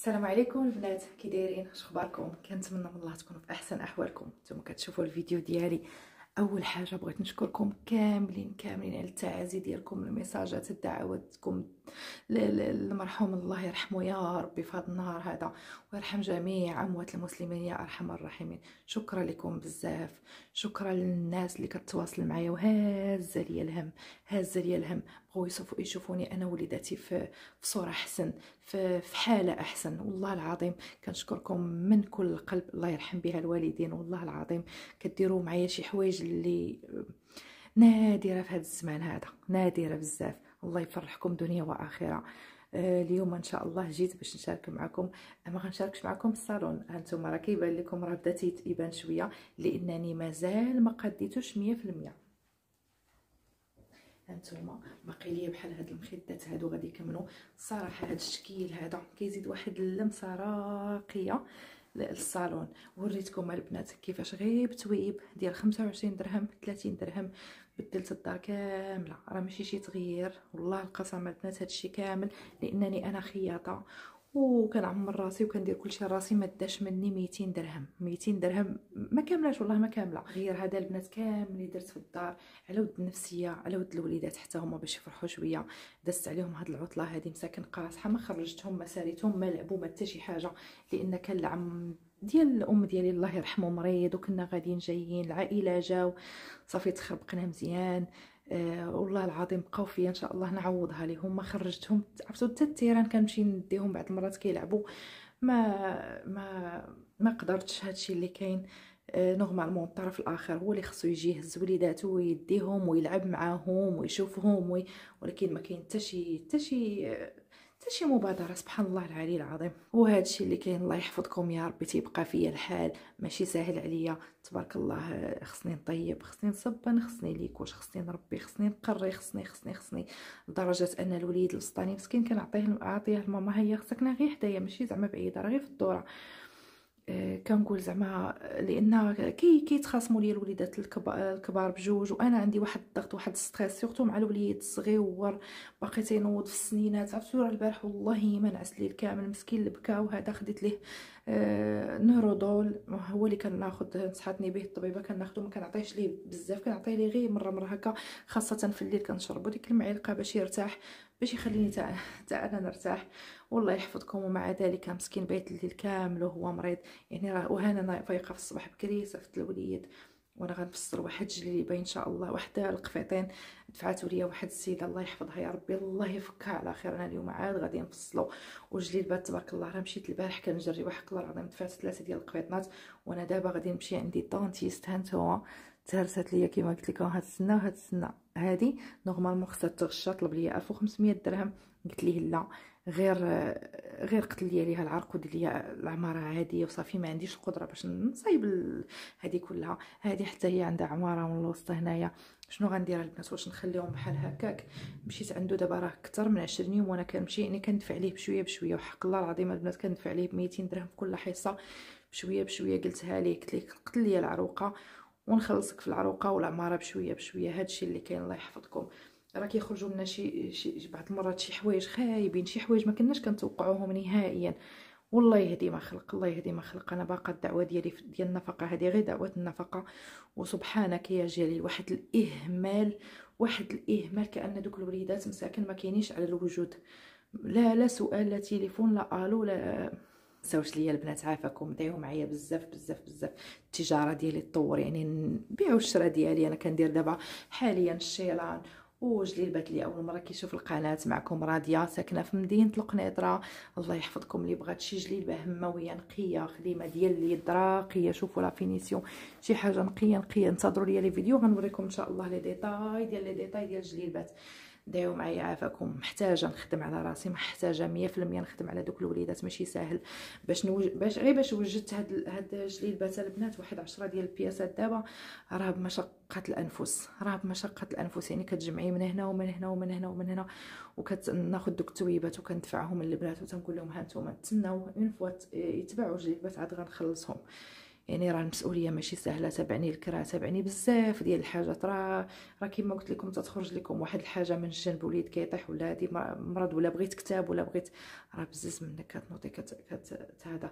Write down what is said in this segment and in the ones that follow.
السلام عليكم البنات كي دايرين اخباركم كنتمنى من الله تكونوا في احسن احوالكم نتوما كتشوفوا الفيديو ديالي اول حاجه بغيت نشكركم كاملين كاملين على التعازي ديالكم الميساجات الدعواتكم المرحوم الله يرحمه يا ربي في هذا النهار هذا ويرحم جميع اموات المسلمين يا ارحم الراحمين شكرا لكم بزاف شكرا للناس اللي كتواصل معايا وهازه ليا الهم هازه ليا الهم بغاو يشوفوني انا وليداتي في في صوره احسن في في حاله احسن والله العظيم كنشكركم من كل القلب الله يرحم بها الوالدين والله العظيم كديروا معايا شي حوايج اللي نادره في هذا الزمان هذا نادره بزاف الله يفرحكم دنيا واخره آه، اليوم ان شاء الله جيت باش نشارك معكم آه، ما غنشاركش معكم الصالون هانتوما راه كيبان لكم راه بدات تيبان شويه لانني مازال ما قديتوش 100% هانتوما باقي ليا بحال هاد المخدات هادو غادي يكملوا صراحه هاد الشكل هذا كيزيد واحد اللمسه راقيه للصالون وريتكم البنات كيفاش غير بتويب ديال 25 درهم 30 درهم بدلت الدار كامله راه ماشي شي تغيير والله القسم البنات هادشي كامل لانني انا خياطه وكنعمر راسي وكندير كلشي راسي ما داش مني 200 درهم 200 درهم ما كاملاش والله ما كامله غير هذا البنات كاملين درت في الدار على ود النفسيه على ود الوليدات حتى هما باش يفرحوا شويه دازت عليهم هاد العطله هادي مساكن قاصحه ما خرجتهم ما ساريتهم ما لعبوا ما حتى شي حاجه لان كان العم ديال الام ديالي الله يرحمه مريض وكنا غاديين جايين العائله جاو صافي تخربقنا مزيان آه والله العظيم بقاو فيا ان شاء الله نعوضها ليهم ما خرجتهم عرفتوا حتى التيران كنمشي نديهم بعض المرات كيلعبوا ما ما ما قدرتش هادشي اللي كاين آه نورمالمون الطرف الاخر هو اللي خصو يجي يهز وليداتو ويديهم ويلعب معاهم ويشوفهم وي... ولكن ما كاين حتى شي حتى شي آه، حتى شي مبادره سبحان الله العلي العظيم وهذا الشيء اللي كاين الله يحفظكم يا ربي تيبقى فيا الحال ماشي ساهل عليا تبارك الله خصني نطيب خصني نصبن خصني ليكوش خصني نربي خصني نقري خصني خصني خصني لدرجه ان الوليد الوسطاني مسكين كنعطيه عاطيه لماما هي خصك غير حدايا ماشي زعما بعيده راه غير في الدوره كنقول زعما لان كي كيتخاصموا ليا الوليدات الكبار بجوج وانا عندي واحد الضغط واحد ستريس سورتو مع الوليد الصغير باقي تينوض في السنينات عرفتو راه البارح والله ما نعس ليل كامل مسكين اللي بكا وهذا خديت ليه آه، نهرودول هو اللي كناخد نصحتني به الطبيبه كناخدو ما كنعطيهش ليه بزاف كنعطيه ليه غير مره مره هكا خاصه في الليل كنشربو ديك المعلقه باش يرتاح باش يخليني تا انا نرتاح والله يحفظكم ومع ذلك مسكين بيت الليل كامل وهو مريض يعني راه وهنا فايقه في الصباح بكري صيفط الوليد وانا غنبصر واحد جليبه ان شاء الله واحد القفيطين دفعاتو ليا واحد السيده الله يحفظها يا ربي الله يفكها على خير انا اليوم عاد غادي نفصلو وجليبه تبارك الله راه مشيت البارح كنجري واحد الله العظيم دفعت ثلاثه ديال القفيطنات وانا دابا غادي نمشي عندي هانت هو تهرسات ليا كما قلت لكم هاد السنه وهاد السنه هادي نورمالمون خصها تغشى طلب ليا 1500 درهم قلت ليه لا غير غير قتل لي عليها العرق ودير لي العماره هذه وصافي ما عنديش القدره باش نصايب هذه كلها هذه حتى هي عندها عماره من الوسط هنايا شنو غندير البنات واش نخليهم بحال هكاك مشيت عنده دابا راه اكثر من 20 يوم وانا كنمشي يعني كندفع ليه بشويه بشويه وحق الله العظيم البنات كندفع ليه ب 200 درهم في كل حصه بشويه بشويه قلتها ليه قلت ليه قتل لي العروقه ونخلصك في العروقه والعماره بشويه بشويه هادشي اللي كاين الله يحفظكم راه كيخرجوا لنا شي, شي بعض المرات شي حوايج خايبين شي حوايج ما كناش كنتوقعوهم نهائيا والله يهدي ما خلق الله يهدي ما خلق انا باقا الدعوه ديالي ديال النفقه هذه غير دعوه النفقه وسبحانك يا جليل واحد الاهمال واحد الاهمال كان دوك الوليدات مساكن ما كاينينش على الوجود لا لا سؤال لا تليفون لا الو لا ساوش ليا البنات عافاكم دعيو معايا بزاف بزاف بزاف التجاره ديالي تطور يعني نبيعوا الشراء ديالي انا كندير دابا حاليا الشيلان وجلي اللي اول مره كيشوف القناه معكم راضيه ساكنه في مدينه القنيطره الله يحفظكم اللي بغات شي جليبه هماويه نقيه خديمه ديال اليد راقيه شوفوا لا فينيسيون شي حاجه نقيه نقيه انتظروا ليا لي فيديو غنوريكم ان شاء الله لي ديتاي ديال لي ديتاي ديال الجليبات دعيو معايا عافاكم محتاجه نخدم على راسي محتاجه 100% نخدم على دوك الوليدات ماشي ساهل باش نوج... باش غير باش وجدت هاد هاد الجليبات البنات واحد 10 ديال البياسات دابا راه بمشقه الانفس راه بمشقه الانفس يعني كتجمعي من هنا ومن هنا ومن هنا ومن هنا وكناخذ دوك التويبات وكندفعهم للبنات وتنقول لهم ها نتوما تسناو اون فوا يتباعوا الجليبات عاد غنخلصهم يعني راه المسؤوليه ماشي سهله تبعني الكرا تبعني بزاف ديال الحاجات راه راه كيما قلت لكم تتخرج لكم واحد الحاجه من جنب وليد كيطيح ولا هادي مرض ولا بغيت كتاب ولا بغيت راه بزز منك كتنوضي كت هذا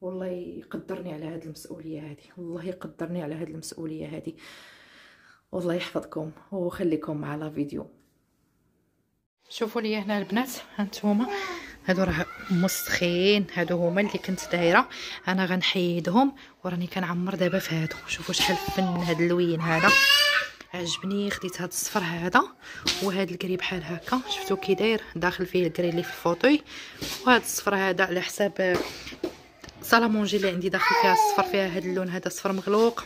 والله يقدرني على هاد المسؤوليه هادي والله يقدرني على هاد المسؤوليه هادي والله يحفظكم وخليكم مع لا فيديو شوفوا لي هنا البنات هانتوما هادو راه مسخين هادو هما اللي كنت دايره انا غنحيدهم وراني كنعمر دابا في هادو شوفوا شحال فن هاد اللوين هذا عجبني خديت هاد الصفر هذا وهاد الكري بحال هكا شفتو كي داير داخل فيه الكري اللي في الفوطوي وهاد الصفر هذا على حساب سالامونجي اللي عندي داخل فيها الصفر فيها هاد اللون هذا صفر مغلوق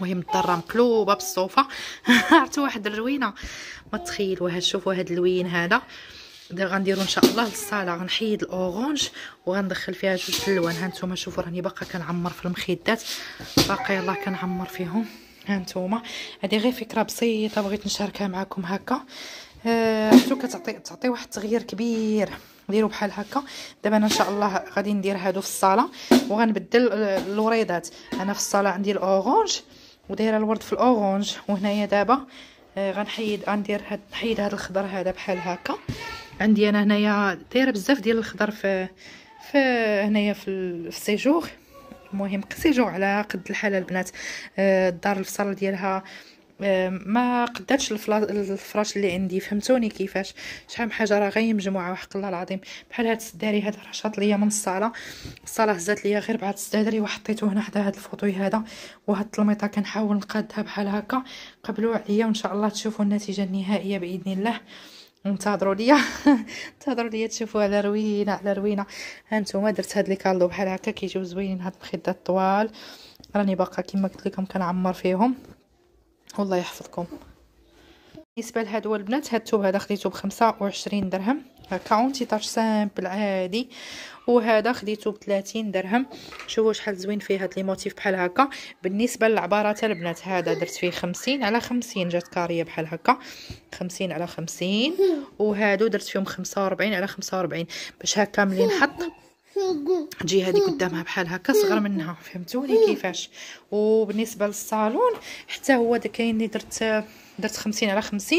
مهم الدره مقلوبه بالصوفه عرفتوا واحد الروينه ما تخيلوها شوفوا هاد اللوين هذا دابا غنديرو ان شاء الله للصاله غنحيد الاورانج وغندخل فيها جوج الالوان هانتوما شوفوا راني باقا كنعمر في المخدات باقا يلاه كنعمر فيهم هانتوما هذه غير فكره بسيطه بغيت نشاركها معكم هكا آه، حتى كتعطي تعطي واحد التغيير كبير ديروا بحال هكا دابا انا ان شاء الله غادي ندير هادو في الصاله وغنبدل اللوريدات انا في الصاله عندي الاورانج ودايره الورد في الاورانج وهنايا دابا آه، غنحيد غندير هاد نحيد هاد الخضر هذا بحال هكا عندي انا هنايا دايره بزاف ديال الخضر في ف هنايا في السيجور المهم سيجور على قد الحاله البنات آه، الدار الفصل ديالها آه، ما قداتش الفراش اللي عندي فهمتوني كيفاش شحال من حاجه راه غير مجموعه وحق الله العظيم بحال هاد السداري هذا راه شاط ليا من الصاله الصاله هزات ليا غير بعض السداري وحطيته هنا حدا هاد الفوطوي هذا وهاد الطلميطه كنحاول نقادها بحال هكا قبلوا عليا وان شاء الله تشوفوا النتيجه النهائيه باذن الله انتظروا ليا انتظروا ليا تشوفوا على روينه على روينه هانتوما درت هاد لي كالو بحال هكا كيجيو زوينين هاد المخدات طوال راني باقا كما قلت لكم كنعمر فيهم والله يحفظكم بالنسبه لهاد هو البنات هاد الثوب هذا خديته ب 25 درهم هكا اونتي طاش سامبل عادي وهذا خديته ب 30 درهم شوفوا شحال زوين فيه هاد لي موتيف بحال هكا بالنسبه للعباره تاع البنات هذا درت فيه 50 على 50 جات كاريه بحال هكا 50 على 50 وهادو درت فيهم 45 على 45 باش هكا ملي نحط تجي هذه قدامها بحال هكا صغر منها فهمتوني كيفاش وبالنسبه للصالون حتى هو دا كاين اللي درت درت 50 على 50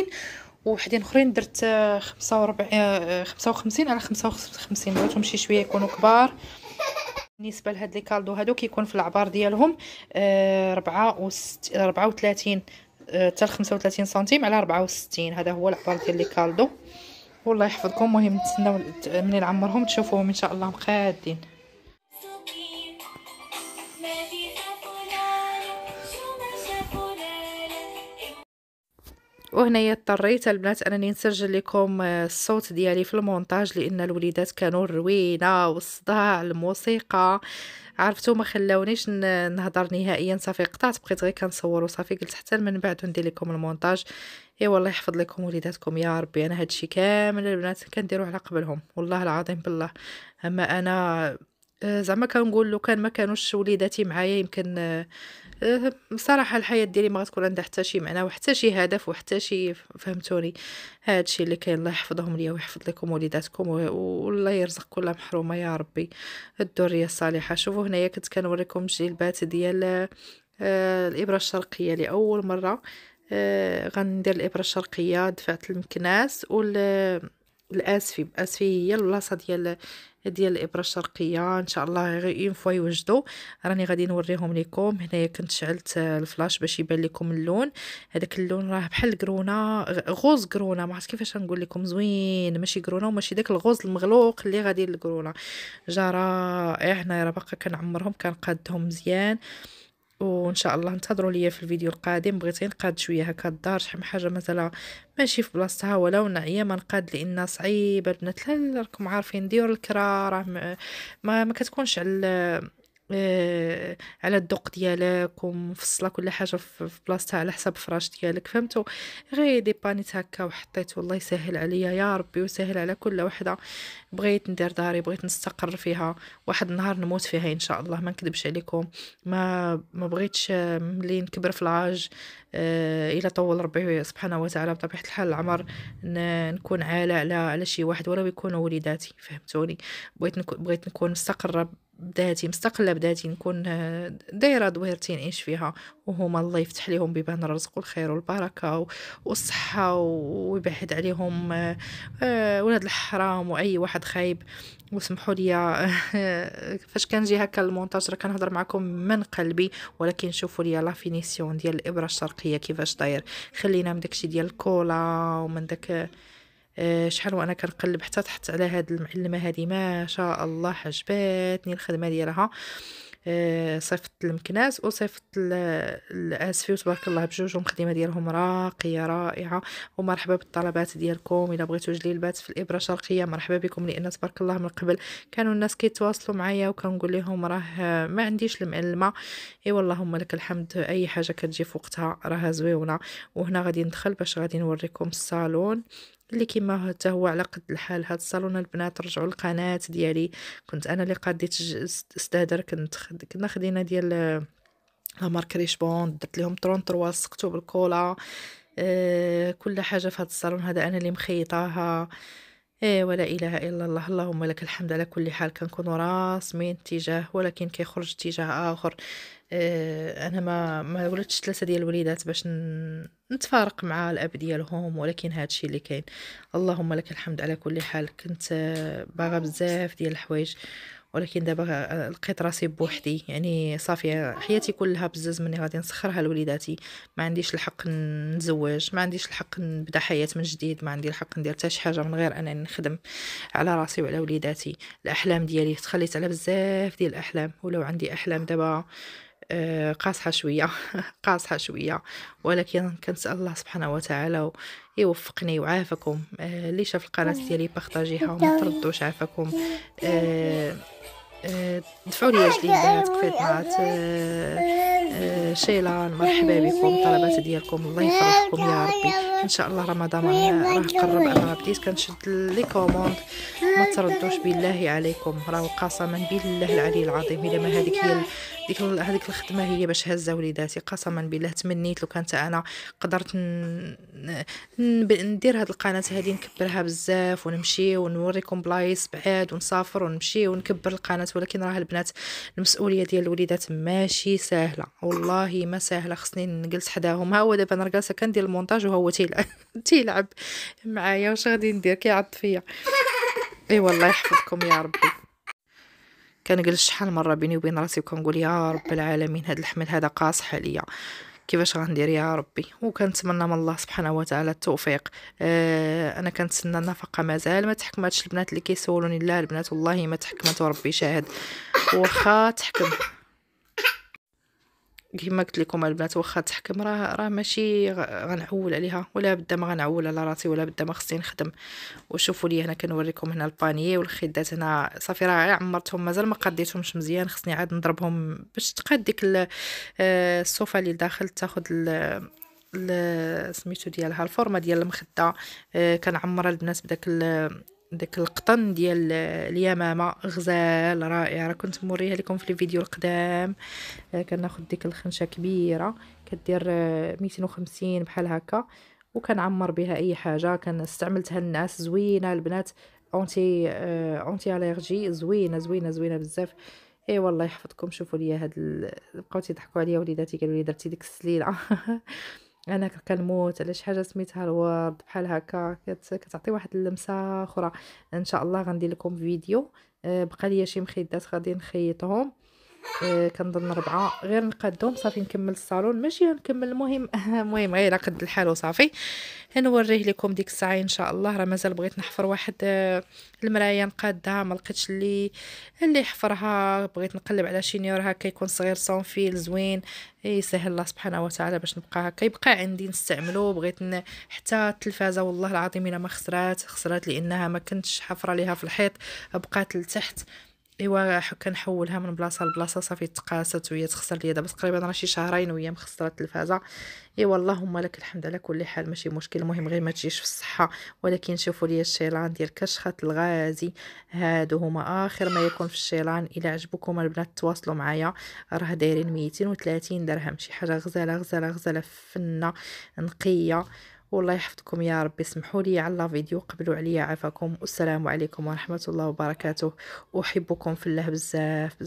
وحدين اخرين درت آه، خمسة وربعين آه، آه، خمسة وخمسين على خمسة وخمسين درتهم شي شويه يكونوا كبار بالنسبه لهاد لي كالدو هادو كيكون في العبار ديالهم ربعة وست ربعة وثلاثين حتى لخمسة وثلاثين سنتيم على ربعة وستين هذا هو العبار ديال لي كالدو والله يحفظكم مهم نتسناو مني نعمرهم تشوفوهم ان شاء الله مقادين وهنايا اضطريت البنات انني نسجل لكم آه، الصوت ديالي في المونتاج لان الوليدات كانوا الروينه والصداع الموسيقى عرفتو ما خلاونيش نهضر نهائيا صافي قطعت بقيت غير كنصور وصافي قلت حتى من بعد ندير لكم المونتاج اي الله يحفظ لكم وليداتكم يا ربي انا هادشي كامل البنات كنديرو على قبلهم والله العظيم بالله اما انا آه، زعما كنقول لو كان ما كانوش وليداتي معايا يمكن آه، بصراحة الحياة ديالي ما غتكون عندها حتى شي معنى وحتى شي هدف وحتى شي فهمتوني، هذا الشيء اللي كاين الله يحفظهم ليا ويحفظ ليكم وليداتكم و والله يرزق كل محرومة يا ربي الدرية الصالحة. شوفوا هنايا كنت كنوريكم الجلبات ديال آه، الإبرة الشرقية لأول مرة غندير الإبرة الشرقية دفعت المكناس وال الاسفي باسفي هي البلاصه ديال ديال الابره الشرقيه ان شاء الله غير اون فوا يوجدوا راني غادي نوريهم لكم هنايا كنت شعلت الفلاش باش يبان لكم اللون هذاك اللون راه بحال الكرونه غوز كرونه ما عرفتش كيفاش نقول لكم زوين ماشي كرونه وماشي داك الغوز المغلوق اللي غادي للكرونه جا رائع هنايا راه باقا كنعمرهم كنقادهم مزيان وان شاء الله انتظروا ليا في الفيديو القادم بغيت نقاد شويه هكا الدار شحال من حاجه مثلا ماشي في بلاصتها ولا ونعيا ما نقاد لان صعيبه البنات راكم عارفين ديروا الكرا راه ما, ما كتكونش على آه، على الدق ديالك ومفصله كل حاجه في بلاصتها على حسب فراش ديالك فهمتوا غير ديبانيت هكا وحطيت والله يسهل عليا يا ربي وسهل على كل وحده بغيت ندير داري بغيت نستقر فيها واحد النهار نموت فيها ان شاء الله ما نكذبش عليكم ما ما بغيتش آه، ملي نكبر في العاج آه، الى طول ربي سبحانه وتعالى بطبيعه الحال العمر نكون عالة على على شي واحد ولو يكونوا وليداتي فهمتوني بغيت نكون بغيت نكون مستقره بداتي مستقله بداتي نكون آه، دايره دويرتي نعيش فيها وهما الله يفتح لهم بيبان الرزق والخير والبركه والصحه ويبعد عليهم آه، آه، ولاد الحرام واي واحد خايب وسمحوا لي فاش كنجي هكا المونتاج راه كنهضر معكم من قلبي ولكن شوفوا لي لا فينيسيون ديال الابره الشرقيه كيفاش داير خلينا من داكشي ديال الكولا ومن داك آه، شحال وانا كنقلب حتى تحت على هاد المعلمه هادي ما شاء الله عجباتني الخدمه ديالها آه، صيفطت المكناس وصيفطت الاسفي وتبارك الله بجوج الخدمه ديالهم راقيه رائعه ومرحبا بالطلبات ديالكم الا بغيتوا جليلبات في الابره الشرقيه مرحبا بكم لان تبارك الله من قبل كانوا الناس كيتواصلوا معايا وكنقول لهم راه ما عنديش المعلمه اي هم لك الحمد اي حاجه كتجي في وقتها راها زويونه وهنا غادي ندخل باش غادي نوريكم الصالون اللي كيما حتى هو على قد الحال هاد الصالون البنات رجعوا القناه ديالي كنت انا اللي قاديت استهدر كنت خد... كنا خدينا ديال آه، لا مارك ريشبون درت لهم 33 سقتو بالكولا أه كل حاجه في هاد الصالون هذا انا اللي مخيطاها إيه ولا إله إلا الله اللهم لك الحمد على كل حال كنكونوا راسمين اتجاه ولكن كيخرج اتجاه آخر إيه أنا ما ما ولدتش ثلاثة ديال الوليدات باش نتفارق مع الأب ديالهم ولكن هذا الشيء اللي كاين اللهم لك الحمد على كل حال كنت آه، باغا بزاف ديال الحوايج ولكن دابا لقيت راسي بوحدي يعني صافي حياتي كلها بزز مني غادي نسخرها لوليداتي ما عنديش الحق نتزوج ما عنديش الحق نبدا حياه من جديد ما عندي الحق ندير حتى شي حاجه من غير انني نخدم على راسي وعلى وليداتي الاحلام ديالي تخليت على بزاف ديال الاحلام ولو عندي احلام دابا آه، قاصحة شوية قاصحة شوية ولكن كنسأل الله سبحانه وتعالى يوفقني وعافاكم آه، اللي شاف القناة ديالي بارطاجيها وما تردوش عافاكم آه، دفعوا لي جديد بنات قفيطات شيلان مرحبا بكم طلبات ديالكم الله يفرحكم يا ربي ان شاء الله رمضان راه قرب انا ما بديت كنشد لي كوموند ما تردوش بالله عليكم راه قسما بالله العلي العظيم الا ما هذيك هي ديك هذيك الخدمه هي باش هزه وليداتي قسما بالله تمنيت لو كانت انا قدرت ندير هاد القناه هذه نكبرها بزاف ونمشي ونوريكم بلايص بعاد ونسافر ونمشي ونكبر القناه ولكن راه البنات المسؤوليه ديال الوليدات ماشي سهله والله ما سهله خصني نجلس حداهم ها هو دابا انا جالسه كندير المونتاج وهو تي تيلعب تيلعب معايا واش غادي ندير كيعض فيا اي والله يحفظكم يا ربي كنجلس شحال مره بيني وبين راسي وكنقول يا رب العالمين هذا الحمل هذا قاصح عليا كيفاش غندير يا ربي وكنتمنى من الله سبحانه وتعالى التوفيق آه انا كنتسنى النفقه مازال ما تحكماتش البنات اللي كيسولوني لا البنات والله ما تحكمت وربي شاهد واخا تحكم كيما قلت لكم البنات واخا تحكم راه راه ماشي غنعول عليها ولا بدا ما غنعول على راسي ولا بدا ما خصني نخدم وشوفوا لي هنا كنوريكم هنا البانيي والخدات هنا صافي راه عمرتهم مازال ما قديتهمش مزيان خصني عاد نضربهم باش تقاد ديك آه، الصوفه اللي داخل تاخذ سميتو ديالها الفورمه ديال المخده آه، كنعمرها البنات بداك داك القطن ديال اليمامه غزال رائع راه كنت موريها لكم في الفيديو القدام آه، كناخذ ديك الخنشه كبيره كدير 250 آه، بحال هكا وكنعمر بها اي حاجه كنستعملتها الناس زوينه البنات اونتي اونتي آه، اليرجي زوينه زوينه زوينه بزاف اي والله يحفظكم شوفوا لي هاد ال... بقاو تضحكوا عليا وليداتي قالوا لي درتي ديك السليله انا كنموت على شي حاجه سميتها الورد بحال هكا كتعطي واحد اللمسه اخرى ان شاء الله غندير لكم فيديو آه، بقى ليا شي مخيطات غادي نخيطهم آه، كنظن ربعة غير نقادهم صافي نكمل الصالون ماشي نكمل المهم المهم غير قد الحال وصافي غنوريه لكم ديك الساعه ان شاء الله راه مازال بغيت نحفر واحد آه، المرايه نقادها ما لقيتش اللي اللي يحفرها بغيت نقلب على شينيور هكا يكون صغير صون فيل زوين يسهل الله سبحانه وتعالى باش نبقى هكا يبقى عندي نستعملو بغيت حتى التلفازه والله العظيم الا ما خسرات خسرات لانها ما كنتش حفره ليها في الحيط بقات لتحت ايوا كنحولها من بلاصه لبلاصه صافي تقاست وهي تخسر ليا دابا تقريبا راه شي شهرين وهي مخسره التلفازه ايوا اللهم لك الحمد على كل حال ماشي مشكل المهم غير ما تجيش في الصحه ولكن شوفوا لي الشيلان ديال كشخه الغازي هادو هما اخر ما يكون في الشيلان الا عجبكم البنات تواصلوا معايا راه دايرين 230 درهم شي حاجه غزاله غزاله غزاله فنه نقيه والله يحفظكم يا ربي اسمحوا لي على فيديو قبلوا عليا عافاكم والسلام عليكم ورحمه الله وبركاته احبكم في الله بزاف